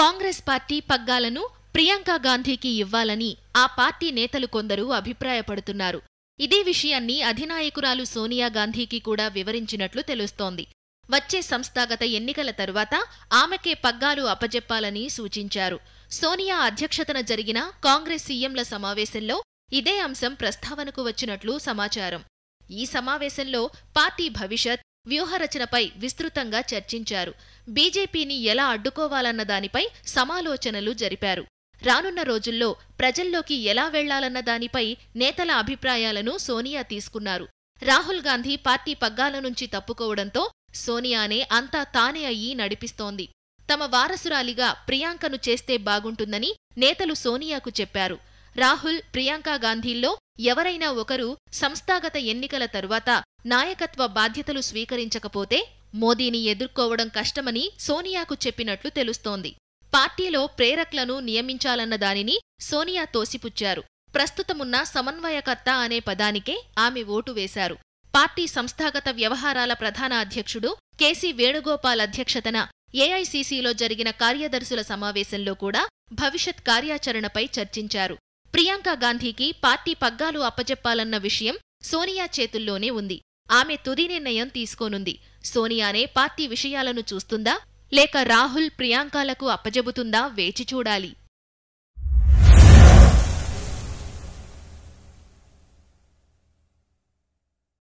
Congress party పగ్గాలను Priyanka గాంధీకి ఇవ్వాలని ఆ పార్టీ నేతలు కొందరు అభిప్రాయపడుతున్నారు ఇదే విషయాన్ని అధినాయకురాలు సోనియా గాంధీకి కూడా వివరించినట్లు తెలుస్తోంది వచ్చే సంస్థాగత ఎన్నికల తరువాత ఆమెకే పగ్గాలు అప్పజెప్పాలని సూచించారు సోనియా అధ్యక్షతన జరిగిన కాంగ్రెస్ సీఎంల సమావేశంలో ఇదే అంశం ప్రస్తావనకు వచ్చినట్లు సమాచారం ఈ సమావేశంలో పార్టీ భవిష్యత్ వ్యూహరచనపై విస్తృతంగా చర్చించారు బీజేపీని ఎలా అడ్డుకోవాలన్న దానిపై సమాలోచనలు జరిపారు రానున్న రోజుల్లో ప్రజల్లోకి ఎలా వెళ్లాలన్న దానిపై నేతల అభిప్రాయాలను సోనియా తీసుకున్నారు రాహుల్ గాంధీ పార్టీ పగ్గాల నుంచి తప్పుకోవడంతో సోనియానే అంతా తానే అయ్యి నడిపిస్తోంది తమ వారసురాలిగా ప్రియాంకను చేస్తే బాగుంటుందని నేతలు సోనియాకు చెప్పారు రాహుల్ ప్రియాంక గాంధీల్లో ఎవరైనా ఒకరు సంస్థాగత ఎన్నికల తరువాత నాయకత్వ బాధ్యతలు స్వీకరించకపోతే మోదీని ఎదుర్కోవడం కష్టమని సోనియాకు చెప్పినట్లు తెలుస్తోంది పార్టీలో ప్రేరక్లను నియమించాలన్న దానిని సోనియా తోసిపుచ్చారు ప్రస్తుతమున్న సమన్వయకర్త అనే పదానికే ఆమె ఓటు వేశారు పార్టీ సంస్థాగత వ్యవహారాల ప్రధాన అధ్యక్షుడు కేసీ వేణుగోపాల్ అధ్యక్షతన ఏఐసీసీలో జరిగిన కార్యదర్శుల సమావేశంలో కూడా భవిష్యత్ కార్యాచరణపై చర్చించారు ప్రియాంక గాంధీకి పార్టీ పగ్గాలు అప్పజెప్పాలన్న విషయం సోనియా చేతుల్లోనే ఉంది ఆమె తుది నిర్ణయం తీసుకోనుంది సోనియానే పార్టీ విషయాలను చూస్తుందా లేక రాహుల్ ప్రియాంకలకు అప్పజెబుతుందా వేచి చూడాలి